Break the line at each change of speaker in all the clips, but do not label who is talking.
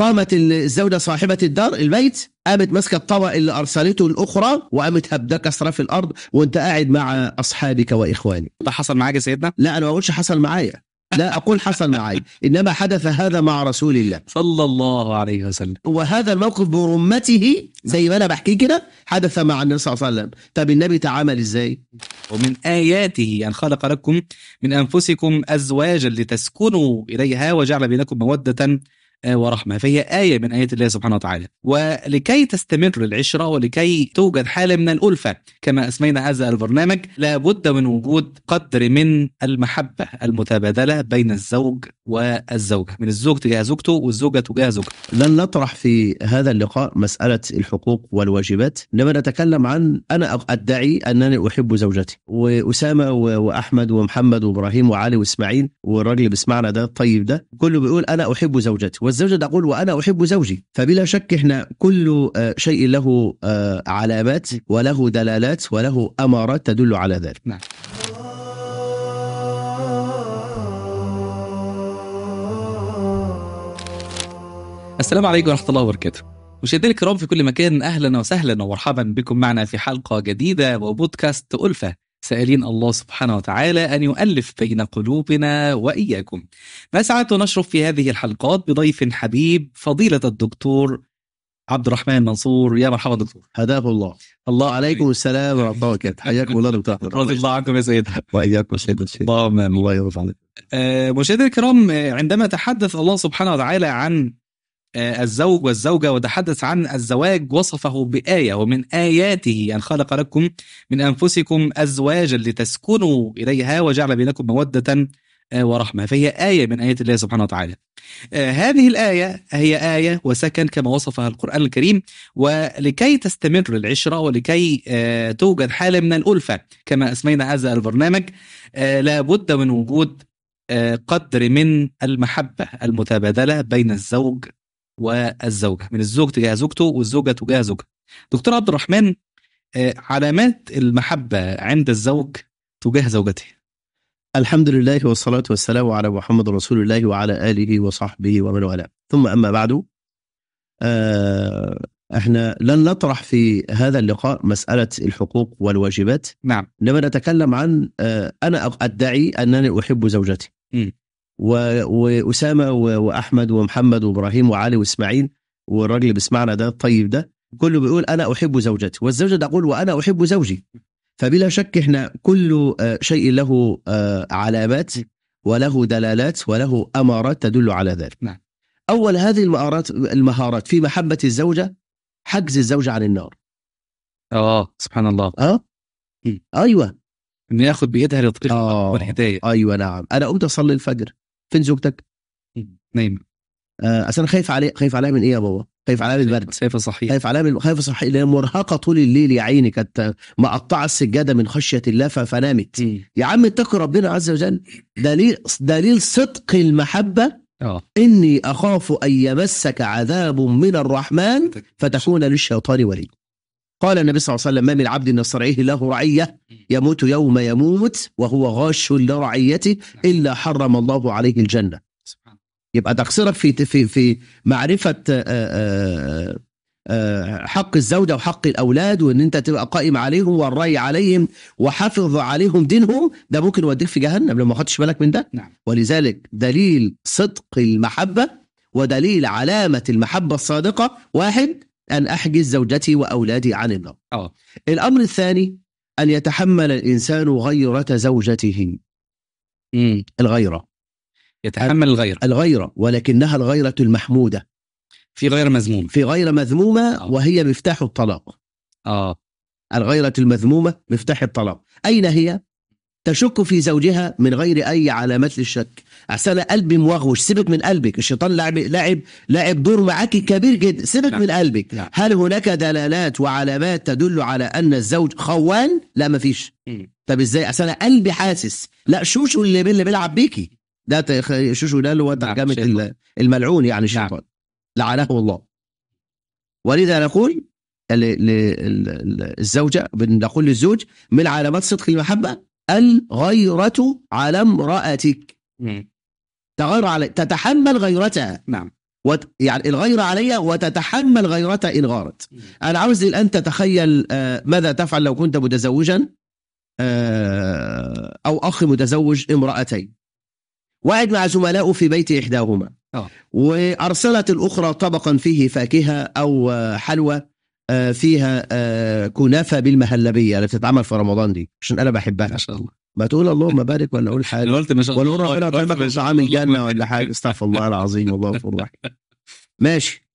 قامت الزوجة صاحبة الدار البيت قامت ماسكة الطبق اللي أرسلته الأخرى وقامت هبدة كسرة في الأرض وأنت قاعد مع أصحابك وإخوانك ده حصل معاك يا سيدنا؟ لا أنا ما أقولش حصل معايا لا أقول حصل معي إنما حدث هذا مع رسول الله
صلى الله
عليه وسلم وهذا الموقف برمته زي ما أنا بحكي كده حدث مع النبي صلى الله عليه وسلم طب النبي تعامل إزاي ومن آياته أن خلق لكم من
أنفسكم أزواجا لتسكنوا إليها وجعل بينكم مودة آه، ورحمه فهي ايه من ايات الله سبحانه وتعالى ولكي تستمر العشره ولكي توجد حاله من الالفه كما اسمينا هذا البرنامج لابد من وجود قدر من المحبه
المتبادله بين الزوج والزوجه من الزوج تجاه زوجته والزوجه تجاه زوجته لن نطرح في هذا اللقاء مساله الحقوق والواجبات انما نتكلم عن انا ادعي انني احب زوجتي واسامه واحمد ومحمد وابراهيم وعلي واسماعيل والراجل اللي بيسمعنا ده الطيب ده كله بيقول انا احب زوجتي والزوجة تقول وأنا أحب زوجي فبلا شك إحنا كل آه، شيء له آه، علامات وله دلالات وله أمارات تدل على ذلك نعم.
السلام عليكم ورحمة الله وبركاته مشاهدينا الكرام في كل مكان أهلا وسهلا ومرحبا بكم معنا في حلقة جديدة وبودكاست ألفة سائلين الله سبحانه وتعالى أن يؤلف بين قلوبنا وإياكم نسعد ونشرف في هذه الحلقات بضيف حبيب فضيلة الدكتور عبد الرحمن منصور يا مرحبا دكتور هداه الله الله عليكم السلام ورحمه الله وبركاته حياكم الله دكتور رضي الله عنكم يا سيدنا واياكم سيدنا اللهم الله يرضى عليك آه، مشاهدينا الكرام عندما تحدث الله سبحانه وتعالى عن آه، الزوج والزوجة وتحدث عن الزواج وصفه بآية ومن آياته أن خلق لكم من أنفسكم أزواجا لتسكنوا إليها وجعل بينكم مودة آه، ورحمة فهي آية من آيات الله سبحانه وتعالى آه، هذه الآية هي آية وسكن كما وصفها القرآن الكريم ولكي تستمر العشرة ولكي توجد حالة من الألفة كما أسمينا هذا البرنامج لابد من وجود قدر من المحبة المتبادلة بين الزوج والزوجه من الزوج تجاه زوجته والزوجه تجاه زوجها دكتور عبد الرحمن آه،
علامات المحبه عند الزوج تجاه زوجته الحمد لله والصلاة والسلام على محمد رسول الله وعلى آله وصحبه ومن والاه ثم أما بعد آه، احنا لن نطرح في هذا اللقاء مسألة الحقوق والواجبات نعم لما نتكلم عن آه، أنا أدعي أنني أحب زوجتي واسامه واحمد ومحمد وابراهيم وعلي واسماعيل والراجل اللي بيسمعنا ده الطيب ده كله بيقول انا احب زوجتي والزوجه تقول وانا احب زوجي فبلا شك احنا كل آه، شيء له آه، علامات وله دلالات وله امارات تدل على ذلك نعم. اول هذه المهارات المهارات في محبه الزوجه حجز الزوجه عن النار اه سبحان الله اه ايوه انه ياخذ بايدها لطريق آه. والهدايه ايوه نعم انا قمت اصلي الفجر فين زوجتك؟ نايمه آه اصل انا خايف عليه خايف عليها من ايه يا بابا؟ خايف عليها من البرد خايفه صحيح خايف عليها من خايفه صحيح اللي مرهقه طول الليل يا عيني كانت مقطعه السجاده من خشيه الله فنامت يا عم اتقوا ربنا عز وجل دليل دليل صدق المحبه أوه. إني أخاف أن يمسك عذاب من الرحمن فتكون للشيطان ولي قال النبي صلى الله عليه وسلم ما من عبد نصرعيه له رعية يموت يوم يموت وهو غاش لرعيته إلا حرم الله عليه الجنة يبقى تقصيرك في في في معرفة آه، آه، آه، حق الزوجة وحق الأولاد وإن أنت تبقى قائم عليهم والرأي عليهم وحافظ عليهم دينهم ده ممكن يوديك في جهنم لو ما خدتش بالك من ده نعم. ولذلك دليل صدق المحبة ودليل علامة المحبة الصادقة واحد أن أحجز زوجتي وأولادي عن النار أوه. الأمر الثاني أن يتحمل الإنسان غيرة زوجته مم. الغيرة يتحمل الغيرة الغيرة ولكنها الغيرة المحمودة في غير مذموم في غير مذمومة أوه. وهي مفتاح الطلاق آه الغيرة المذمومة مفتاح الطلاق أين هي؟ تشك في زوجها من غير أي علامات للشك احسن أنا قلبي موغوش سيبك من قلبك الشيطان لاعب لاعب لاعب دور معاكي كبير جدا سيبك من قلبك لا. هل هناك دلالات وعلامات تدل على أن الزوج خوان لا مفيش م. طب ازاي احسن أنا قلبي حاسس لا شوشو اللي, اللي بيلعب بيكي ده شوشو ده اللي هو نعم، ترجمة الملعون يعني نعم. الشيطان لعنه الله ولذا نقول للزوجه بنقول للزوج من علامات صدق المحبة الغيرة على امرأتك تغير علي تتحمل غيرتها نعم وت... يعني الغيرة عليها وتتحمل غيرتها إن غارت أنا عاوز الآن تتخيل آه، ماذا تفعل لو كنت متزوجا آه، أو أخ متزوج امرأتين وعد مع زملائه في بيت إحداهما أوه. وأرسلت الأخرى طبقا فيه فاكهة أو آه، حلوى آه، فيها آه، كنافه بالمهلبيه اللي بتتعمل في رمضان دي عشان انا بحبها ما شاء الله ما تقول اللهم بارك ولا اقول حاجه قلت ما شاء الله ولا ربنا يطعمك طعام الجنه ولا حاجه استغفر الله العظيم والله غفور رحيم ماشي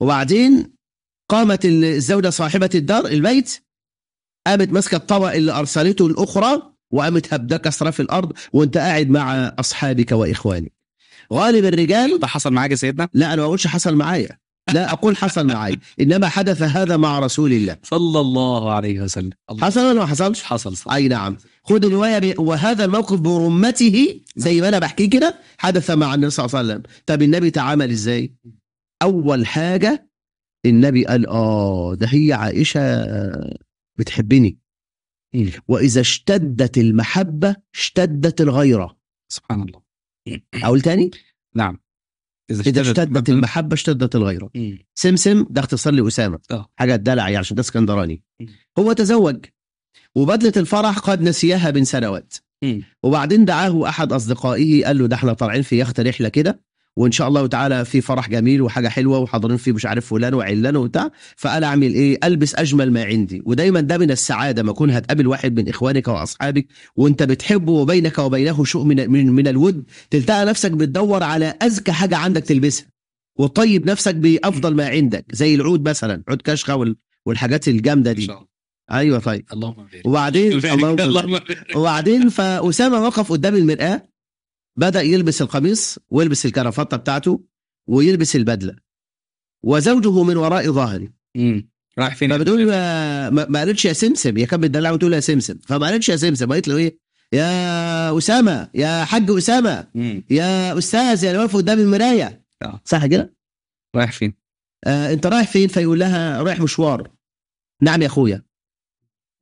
وبعدين قامت الزوجه صاحبه الدار البيت قامت ماسكه الطبق اللي ارسلته الاخرى وقامت هبده كسره في الارض وانت قاعد مع اصحابك واخوانك غالب الرجال ده حصل معاك يا سيدنا؟ لا انا ما بقولش حصل معايا لا أقول حصل معي إنما حدث هذا مع رسول الله صلى الله عليه وسلم الله. حصل ولا ما حصلش حصل صح. أي نعم خد الرواية وهذا الموقف برمته زي ما أنا بحكي كده حدث مع النبي صلى الله عليه وسلم طب النبي تعامل إزاي أول حاجة النبي قال آه ده هي عائشة بتحبني إيه؟ وإذا اشتدت المحبة اشتدت الغيرة سبحان الله أقول تاني نعم اذا اشتدت, إذا اشتدت المحبه اشتدت الغيره سمسم ده اختصار لاسامه آه. حاجه دلع يعني عشان ده اسكندراني هو تزوج وبدله الفرح قد نسيها من سنوات وبعدين دعاه احد اصدقائه قال له ده احنا طالعين في يخت رحله كده وان شاء الله تعالى في فرح جميل وحاجه حلوه وحاضرين فيه مش عارف فلان وعلان وبتاع فانا اعمل ايه البس اجمل ما عندي ودايما ده من السعاده ما اكون هتقابل واحد من اخوانك واصحابك وانت بتحبه وبينك وبينه شوء من من, من الود تلتقى نفسك بتدور على اذكى حاجه عندك تلبسها وطيب نفسك بافضل ما عندك زي العود مثلا عود كشخه والحاجات الجامده دي ايوه طيب اللهم وبعدين اللهم وبعدين فاسامه وقف قدام المراه بدأ يلبس القميص ويلبس الكرافطة بتاعته ويلبس البدلة وزوجه من وراء ظهري امم رايح فين فبتقول ما, ما قالتش يا سمسم هي كانت بتدلع وتقول يا سمسم فما قالتش يا سمسم قالت له ايه يا اسامه يا حاج اسامه يا استاذ يا اللي واقف قدام المرايه آه. صح كده رايح فين آه انت رايح فين فيقول لها رايح مشوار نعم يا اخويا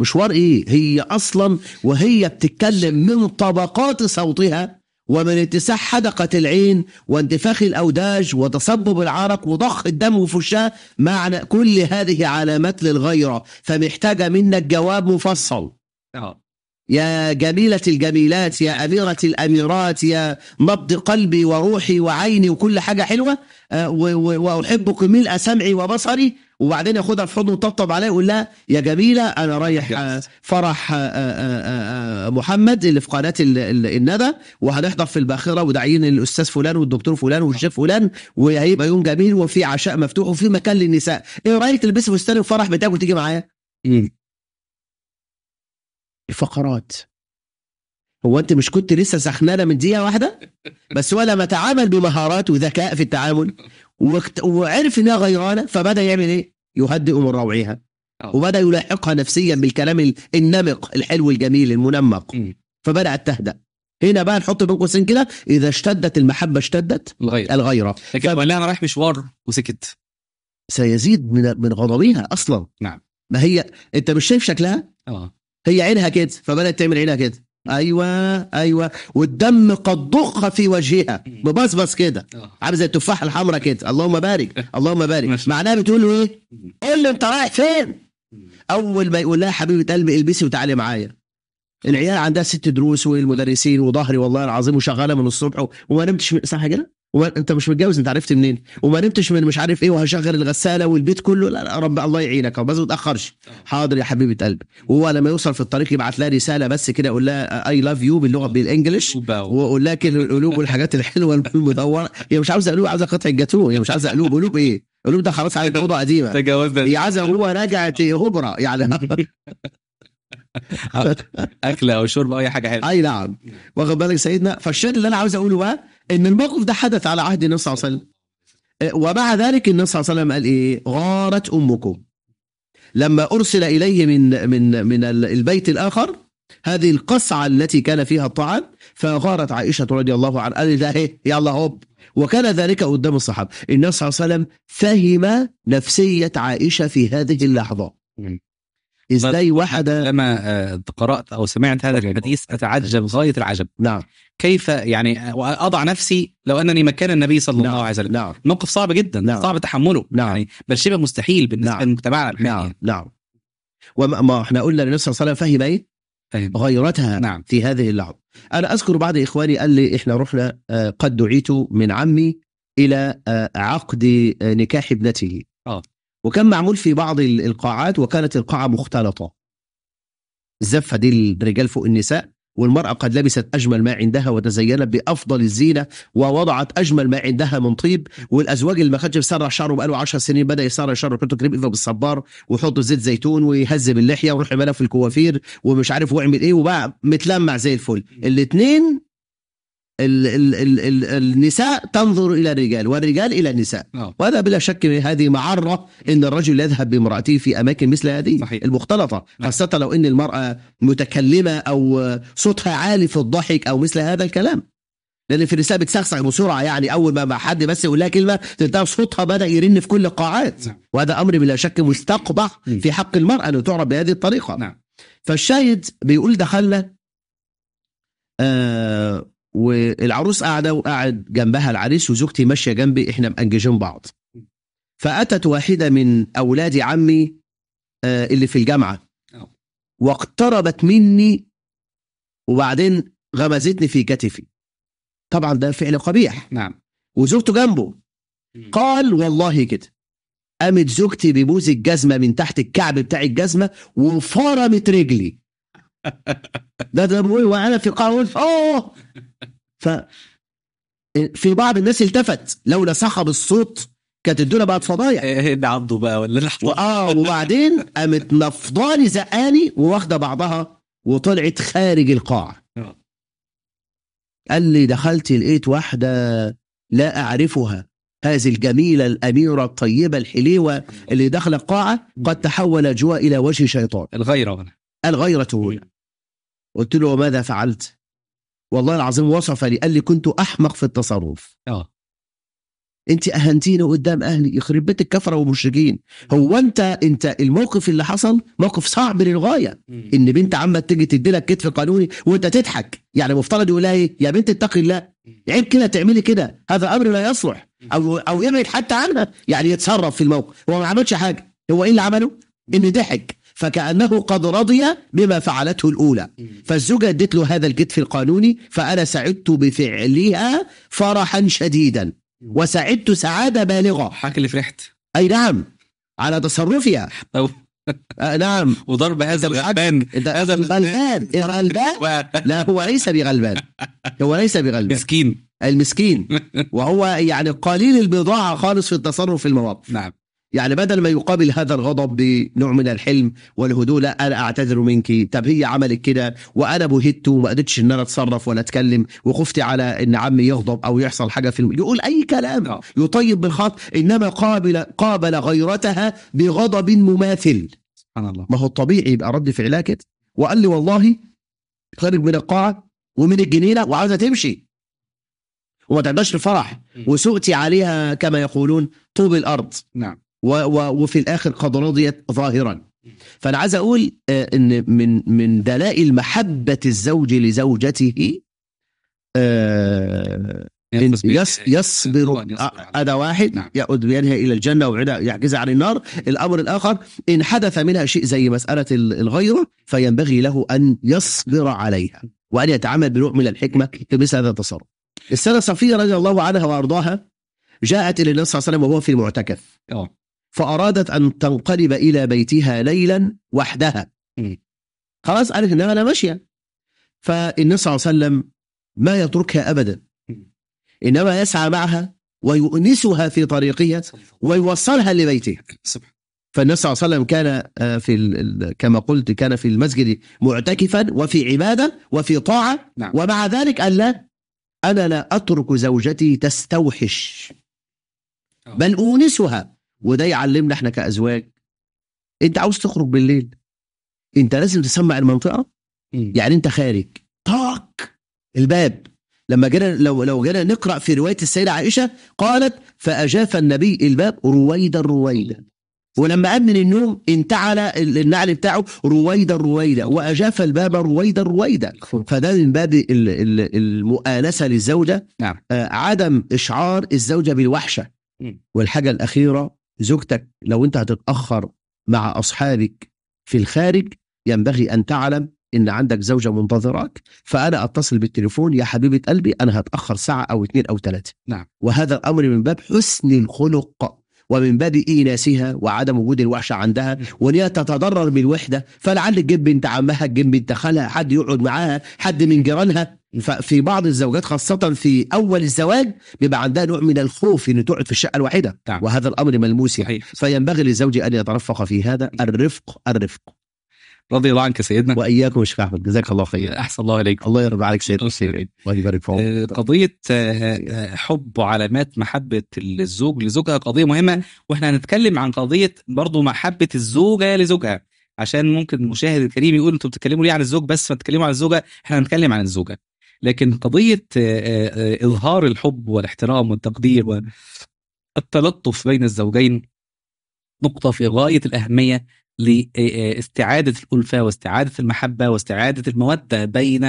مشوار ايه هي اصلا وهي بتتكلم من طبقات صوتها ومن اتساع حدقة العين وانتفاخ الأوداج وتصبب العرق وضخ الدم وفشاه معنى كل هذه علامات للغيرة فمحتاجة منك جواب مفصل أوه. يا جميلة الجميلات يا أميرة الأميرات يا نبض قلبي وروحي وعيني وكل حاجة حلوة آه، وأحبك ملء سمعي وبصري وبعدين ياخدها في حضنه ويطبطب عليها ويقول لها يا جميله انا رايح آه، فرح آه، آه، محمد اللي في قناه الندى وهنحضر في الباخره وداعيين الاستاذ فلان والدكتور فلان والشيخ فلان وهيبقى يوم جميل وفي عشاء مفتوح وفي مكان للنساء ايه رايك تلبسي فستان الفرح بتاعك وتيجي معايا؟ الفقرات هو انت مش كنت لسه سخنانه من دقيقه واحده بس ولا ما تعامل بمهارات وذكاء في التعامل وعرف انها غيرانه فبدا يعمل ايه؟ يهدئ من روعها آه. وبدا يلاحقها نفسيا بالكلام النمق الحلو الجميل المنمق فبدات تهدأ هنا بقى نحط بين قوسين كده اذا اشتدت المحبه اشتدت الغيره الغيره لكن
ف... انا رايح مشوار وسكت
سيزيد من من غضبها اصلا نعم ما هي انت مش شايف شكلها؟ اه هي عينها كده فبدات تعمل عينها كده ايوه ايوه والدم قد ضخ في وجهها ببصبص كده آه. عامل زي التفاحه الحمراء كده اللهم بارك إيه. اللهم بارك معناها بتقول له ايه؟ قول له انت رايح فين؟ اول ما يقول لها حبيبه قلبي البسي وتعالي معايا العيال عندها ست دروس والمدرسين وظهري والله العظيم وشغاله من الصبح وما نمتش من صح كده؟ وانت انت مش متجوز انت عرفت منين وما نمتش من مش عارف ايه وهشغل الغساله والبيت كله لا, لا رب الله يعينك بس ما تاخرش حاضر يا حبيبه قلبي وهو لما يوصل في الطريق يبعت لها رساله بس كده يقول لها اي لاف يو باللغه بالانجلش واقول لها القلوب والحاجات الحلوه المدوره هي مش عاوزه قلوب عاوزه قطع الجاتوه هي مش عاوزه قلوب قلوب ايه قلوب ده خلاص عايز موضوع قديمه تجاوزنا هي عايزه قلوب رجعت هبره يعني اكله او شرب او اي حاجه حلوه اي نعم واخد بالك سيدنا فالشيء اللي انا عاوز اقوله بقى ان الموقف ده حدث على عهد النبي صلى الله عليه وسلم أه، ومع ذلك النبي صلى الله عليه وسلم قال ايه غارت امكم لما ارسل اليه من من من البيت الاخر هذه القصعه التي كان فيها الطعام فغارت عائشه رضي الله عنها قال ده ايه يلا هوب وكان ذلك قدام الصحابه النبي صلى الله عليه وسلم فهم نفسيه عائشه في هذه اللحظه ازاي واحده
لما آه، قرات او سمعت هذا الحديث اتعجب أيوة. غايه العجب نعم كيف يعني اضع نفسي لو انني مكان النبي صلى نعم. الله عليه وسلم نعم موقف صعب جدا نعم. صعب تحمله
نعم. يعني بل شبه مستحيل بالنسبه نعم. لمجتمعنا نعم. الحالي نعم نعم وما احنا قلنا للنبي صلى الله عليه وسلم فهم ايه؟ غيرتها نعم. في هذه اللحظه انا اذكر بعض اخواني قال لي احنا رحنا آه، قد دعيت من عمي الى آه، عقد نكاح ابنته اه وكان معمول في بعض القاعات وكانت القاعة مختلطة الزفة دي الرجال فوق النساء والمرأة قد لبست أجمل ما عندها وتزينت بأفضل الزينة ووضعت أجمل ما عندها من طيب والأزواج اللي ما خدش بيسرع شعره بقاله 10 سنين بدأ يسرع شعره يحطه كريم إيفا بالصبار ويحط زيت زيتون ويهذب اللحية ويروح يعملها في الكوافير ومش عارف واعمل إيه وبقى متلمع زي الفل الاتنين ال ال ال ال النساء تنظر الى الرجال والرجال الى النساء أوه. وهذا بلا شك هذه معره ان الرجل يذهب بامراته في اماكن مثل هذه صحيح. المختلطه نعم. خاصه لو ان المراه متكلمه او صوتها عالي في الضحك او مثل هذا الكلام لان في النساء بتسخسخ بسرعه يعني اول ما, حد بس يقول لها كلمه تلاقي صوتها بدا يرن في كل القاعات نعم. وهذا امر بلا شك مستقبح في حق المراه ان تعرف بهذه الطريقه نعم. فالشاهد بيقول دخلنا آه والعروس قاعده وقاعد جنبها العريس وزوجتي ماشيه جنبي احنا مأنججين بعض فاتت واحده من اولاد عمي آه، اللي في الجامعه آه. واقتربت مني وبعدين غمزتني في كتفي طبعا ده فعل قبيح نعم وزوجته جنبه قال والله كده قامت زوجتي ببوز الجزمه من تحت الكعب بتاع الجزمه وفرمت رجلي ده ده بيقول وانا في القاعه اوه ف في بعض الناس التفت لولا سحب الصوت كانت الدنيا بقت فضايح ايه, إيه، ده عنده بقى ولا اه وبعدين قامت نفضاني زقاني وواخده بعضها وطلعت خارج القاعه آه. قال لي دخلت لقيت واحده لا اعرفها هذه الجميلة الأميرة الطيبة الحليوة اللي داخلة القاعة قد تحول جوا إلى وجه شيطان الغيرة هنا الغيرة هنا إيه. قلت له وماذا فعلت والله العظيم وصف لي قال لي كنت احمق في التصرف اه انت اهنتينا قدام اهلي يخرب بيت الكفره والمشركين هو انت انت الموقف اللي حصل موقف صعب للغايه ان بنت عمك تيجي تدي لك كتف قانوني وانت تضحك يعني مفترض يقول لها ايه يا بنت اتقي الله عيب كده تعملي كده هذا امر لا يصلح او او يبعد حتى عنها يعني يتصرف في الموقف هو ما عملش حاجه هو ايه اللي عمله انه ضحك فكأنه قد رضي بما فعلته الأولى فالزوجة ادت له هذا الكتف القانوني فأنا سعدت بفعلها فرحا شديدا وسعدت سعادة بالغة حاك اللي فرحت أي نعم على تصرفها آه نعم وضرب هذا الغلبان هذا الغلبان غلبان لا هو ليس بغلبان هو ليس بغلبان مسكين المسكين وهو يعني قليل البضاعة خالص في التصرف في المواقف نعم يعني بدل ما يقابل هذا الغضب بنوع من الحلم والهدوء لا انا اعتذر منك طب هي عملت كده وانا بهت وما قدرتش ان انا اتصرف ولا اتكلم وخفت على ان عمي يغضب او يحصل حاجه في الم... يقول اي كلام آه. يطيب بالخط انما قابل قابل غيرتها بغضب مماثل سبحان الله ما هو الطبيعي يبقى رد فعلها كده وقال لي والله خارج من القاعه ومن الجنينه وعاوزه تمشي وما تعبداش الفرح وسؤتي عليها كما يقولون طوب الارض نعم وفي الاخر قد رضيت ظاهرا فانا عايز اقول آه، ان من من دلائل محبه الزوج لزوجته آه، يصبر آه، هذا واحد نعم. يعود الى الجنه ويعجزها عن النار الامر الاخر ان حدث منها شيء زي مساله الغيره فينبغي له ان يصبر عليها وان يتعامل بنوع من الحكمه في مثل هذا التصرف السنه صفيه رضي الله عنها وارضاها جاءت الى النبي صلى الله عليه وسلم وهو في المعتكف فأرادت أن تنقلب إلى بيتها ليلا وحدها خلاص قالت أنها أنا ماشية فالنبي صلى الله عليه وسلم ما يتركها أبدا إنما يسعى معها ويؤنسها في طريقها ويوصلها لبيتها فالنبي صلى الله عليه وسلم كان آه، في كما قلت كان في المسجد معتكفا وفي عباده وفي طاعه نعم. ومع ذلك قال لا انا لا اترك زوجتي تستوحش آه. بل اونسها وده يعلمنا احنا كازواج انت عاوز تخرج بالليل انت لازم تسمع المنطقه يعني انت خارج طاق الباب لما جينا لو لو جينا نقرا في روايه السيده عائشه قالت فاجاف النبي الباب رويدا رويدا ولما قام من النوم انتعل النعل بتاعه رويدا رويدا واجاف الباب رويدا رويدا فده من باب المؤانسه للزوجه نعم. آه، عدم اشعار الزوجه بالوحشه والحاجه الاخيره زوجتك لو انت هتتاخر مع اصحابك في الخارج ينبغي ان تعلم ان عندك زوجه منتظراك فانا اتصل بالتليفون يا حبيبه قلبي انا هتاخر ساعه او اثنين او ثلاثه نعم وهذا الامر من باب حسن الخلق ومن باب ايناسها وعدم وجود الوحشه عندها وان هي تتضرر بالوحده فلعل تجيب بنت عمها تجيب بنت خالها حد يقعد معاها حد من جيرانها في بعض الزوجات خاصة في أول الزواج بيبقى عندها نوع من الخوف إن تقعد في الشقة الواحدة نعم. وهذا الأمر ملموس يعني فينبغي للزوج أن يترفق في هذا الرفق الرفق رضي الله عنك سيدنا وإياكم يا شيخ أحمد جزاك الله خير أحسن الله إليك الله يرضى عليك سيدنا الله يبارك فيك آه،
قضية آه، آه، حب وعلامات محبة الزوج لزوجها قضية مهمة وإحنا هنتكلم عن قضية برضه محبة الزوجة لزوجها عشان ممكن المشاهد الكريم يقول انتوا بتتكلموا ليه عن الزوج بس فتتكلموا عن الزوجه احنا هنتكلم عن الزوجه لكن قضيه آه، آه، آه، اظهار الحب والاحترام والتقدير والتلطف بين الزوجين نقطه في غايه الاهميه لاستعادة الألفة واستعادة المحبة واستعادة المودة بين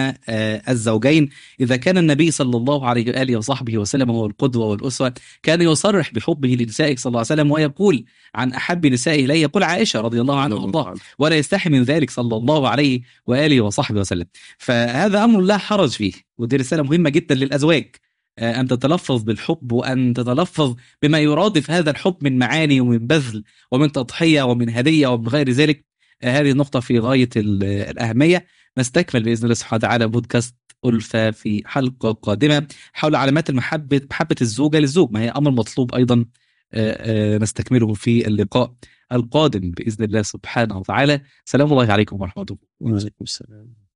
الزوجين إذا كان النبي صلى الله عليه وآله وصحبه وسلم هو القدوة والأسوة كان يصرح بحبه لنسائه صلى الله عليه وسلم ويقول عن أحب نسائه إليه يقول عائشة رضي الله عنها الله ولا يستحي من ذلك صلى الله عليه وآله وصحبه وسلم فهذا أمر لا حرج فيه ودي رسالة مهمة جدا للأزواج آه، أن تتلفظ بالحب وأن تتلفظ بما يرادف هذا الحب من معاني ومن بذل ومن تضحية ومن هدية ومن غير ذلك آه، هذه النقطة في غاية الأهمية نستكمل بإذن الله سبحانه وتعالى بودكاست ألفة في حلقة قادمة حول علامات المحبة محبة الزوجة للزوج ما هي أمر مطلوب أيضا آه، نستكمله في اللقاء القادم بإذن الله سبحانه وتعالى سلام الله عليكم ورحمة الله
وعليكم السلام